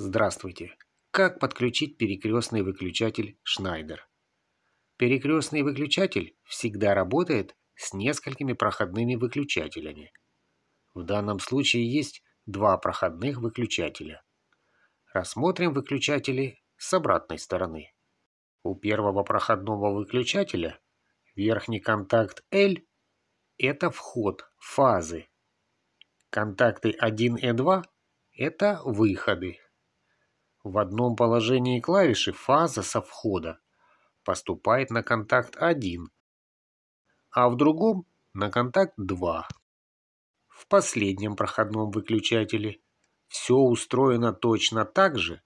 Здравствуйте. Как подключить перекрестный выключатель Schneider? Перекрестный выключатель всегда работает с несколькими проходными выключателями. В данном случае есть два проходных выключателя. Рассмотрим выключатели с обратной стороны. У первого проходного выключателя верхний контакт L – это вход, фазы. Контакты 1 и 2 – это выходы. В одном положении клавиши фаза со входа поступает на контакт 1, а в другом на контакт 2. В последнем проходном выключателе все устроено точно так же,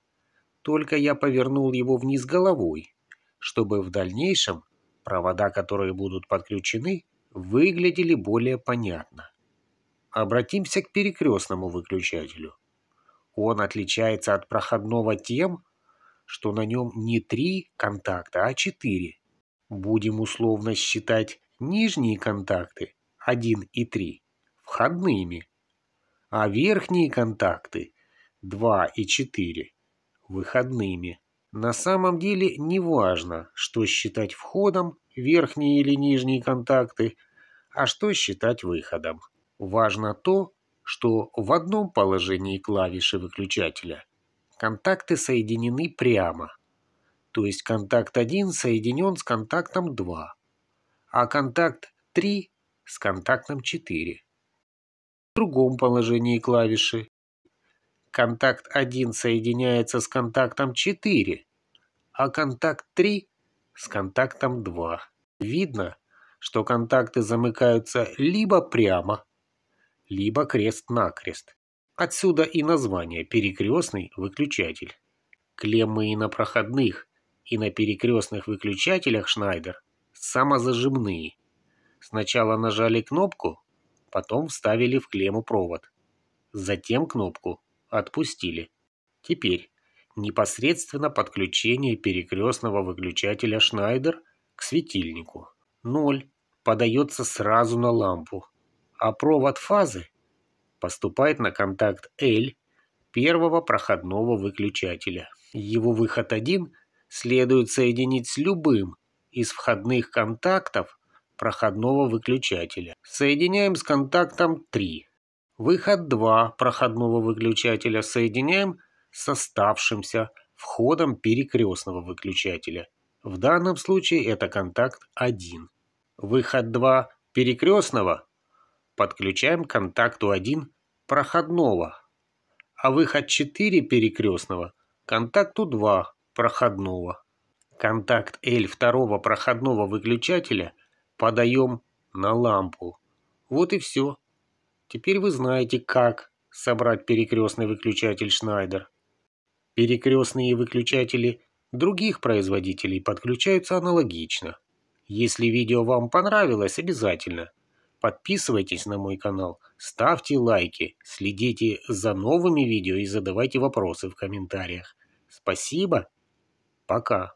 только я повернул его вниз головой, чтобы в дальнейшем провода, которые будут подключены, выглядели более понятно. Обратимся к перекрестному выключателю. Он отличается от проходного тем, что на нем не три контакта, а четыре. Будем условно считать нижние контакты 1 и 3 входными, а верхние контакты 2 и 4 выходными. На самом деле не важно, что считать входом, верхние или нижние контакты, а что считать выходом. Важно то, что в одном положении клавиши выключателя контакты соединены прямо, то есть контакт 1 соединен с контактом 2, а контакт 3 с контактом 4. В другом положении клавиши контакт 1 соединяется с контактом 4, а контакт 3 с контактом 2. Видно, что контакты замыкаются либо прямо, либо крест-накрест. Отсюда и название «перекрестный выключатель». Клеммы и на проходных, и на перекрестных выключателях Шнайдер самозажимные. Сначала нажали кнопку, потом вставили в клемму провод. Затем кнопку отпустили. Теперь непосредственно подключение перекрестного выключателя Шнайдер к светильнику. 0 подается сразу на лампу а провод фазы поступает на контакт L первого проходного выключателя. Его выход 1 следует соединить с любым из входных контактов проходного выключателя. Соединяем с контактом 3. Выход 2 проходного выключателя соединяем с оставшимся входом перекрестного выключателя. В данном случае это контакт 1. Выход 2 перекрестного подключаем к контакту 1 проходного, а выход 4 перекрестного контакту 2 проходного. Контакт L второго проходного выключателя подаем на лампу. Вот и все. Теперь вы знаете, как собрать перекрестный выключатель Schneider. Перекрестные выключатели других производителей подключаются аналогично. Если видео вам понравилось, обязательно – Подписывайтесь на мой канал, ставьте лайки, следите за новыми видео и задавайте вопросы в комментариях. Спасибо. Пока.